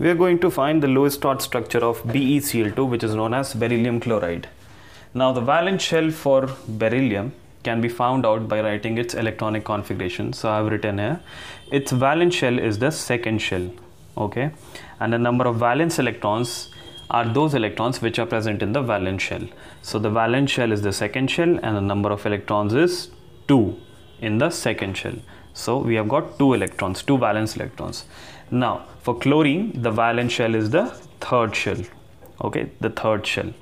we are going to find the Lewis dot structure of BeCl2 which is known as beryllium chloride. Now the valence shell for beryllium can be found out by writing its electronic configuration. So I have written here its valence shell is the second shell okay and the number of valence electrons are those electrons which are present in the valence shell. So the valence shell is the second shell and the number of electrons is 2 in the second shell. So we have got 2 electrons, 2 valence electrons. Now, for chlorine, the valence shell is the third shell. Okay, the third shell.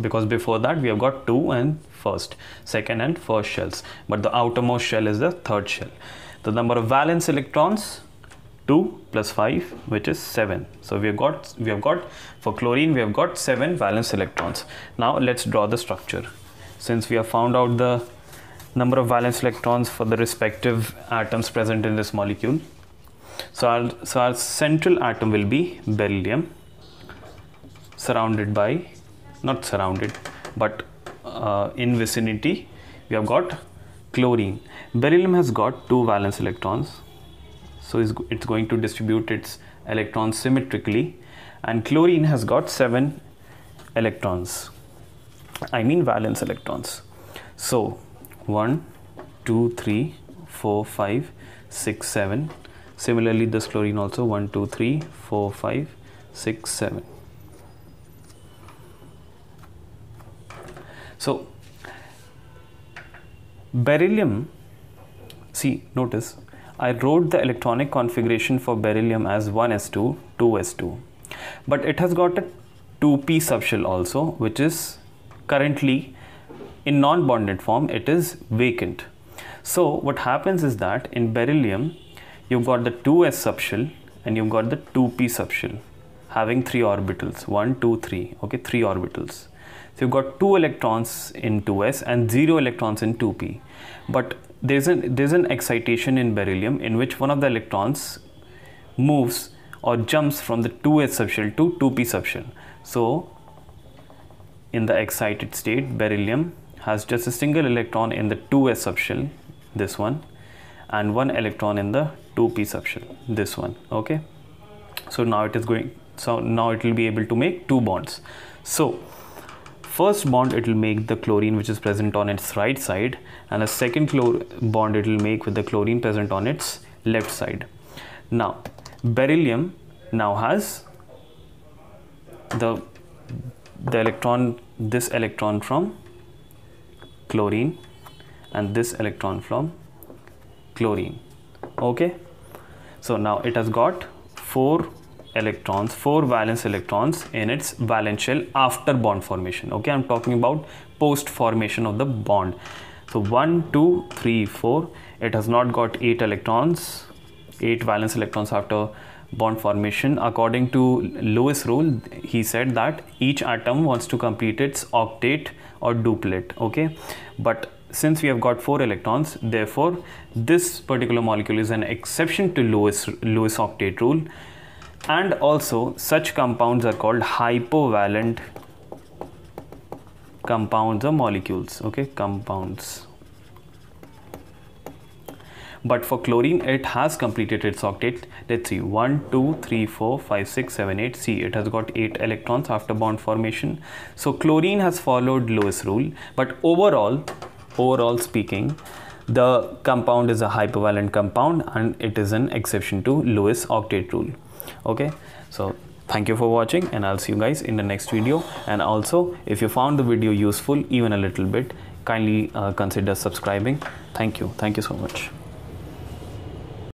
Because before that, we have got two and first, second and first shells. But the outermost shell is the third shell. The number of valence electrons 2 plus 5 which is 7 so we have got we have got for chlorine we have got 7 valence electrons now let's draw the structure since we have found out the number of valence electrons for the respective atoms present in this molecule so our, so our central atom will be beryllium surrounded by not surrounded but uh, in vicinity we have got chlorine. Beryllium has got two valence electrons so it's, it's going to distribute its electrons symmetrically and chlorine has got seven electrons I mean valence electrons. So 1, 2, 3, 4, 5, 6, 7, Similarly, this chlorine also 1, 2, 3, 4, 5, 6, 7. So, beryllium, see notice I wrote the electronic configuration for beryllium as 1s2, 2s2 but it has got a 2p subshell also which is currently in non-bonded form it is vacant. So what happens is that in beryllium you've got the 2s subshell and you've got the 2p subshell having three orbitals 1 2 3 okay three orbitals so you've got two electrons in 2s and zero electrons in 2p but there's an there's an excitation in beryllium in which one of the electrons moves or jumps from the 2s subshell to 2p subshell so in the excited state beryllium has just a single electron in the 2s subshell this one and one electron in the 2p subshell this one okay so now it is going so now it will be able to make two bonds so first bond it will make the chlorine which is present on its right side and a second bond it will make with the chlorine present on its left side now beryllium now has the the electron this electron from chlorine and this electron from chlorine okay so now it has got four electrons four valence electrons in its valence shell after bond formation okay i'm talking about post formation of the bond so one two three four it has not got eight electrons eight valence electrons after bond formation according to Lewis rule he said that each atom wants to complete its octet or duplet okay but since we have got four electrons therefore this particular molecule is an exception to Lewis, Lewis octet rule and also such compounds are called hypovalent compounds or molecules okay compounds but for chlorine it has completed its octet let's see 1 2 3 4 5 6 7 8 see it has got 8 electrons after bond formation so chlorine has followed Lewis rule but overall overall speaking, the compound is a hypervalent compound and it is an exception to Lewis octet rule. Okay, so thank you for watching and I'll see you guys in the next video. And also, if you found the video useful even a little bit, kindly uh, consider subscribing. Thank you. Thank you so much.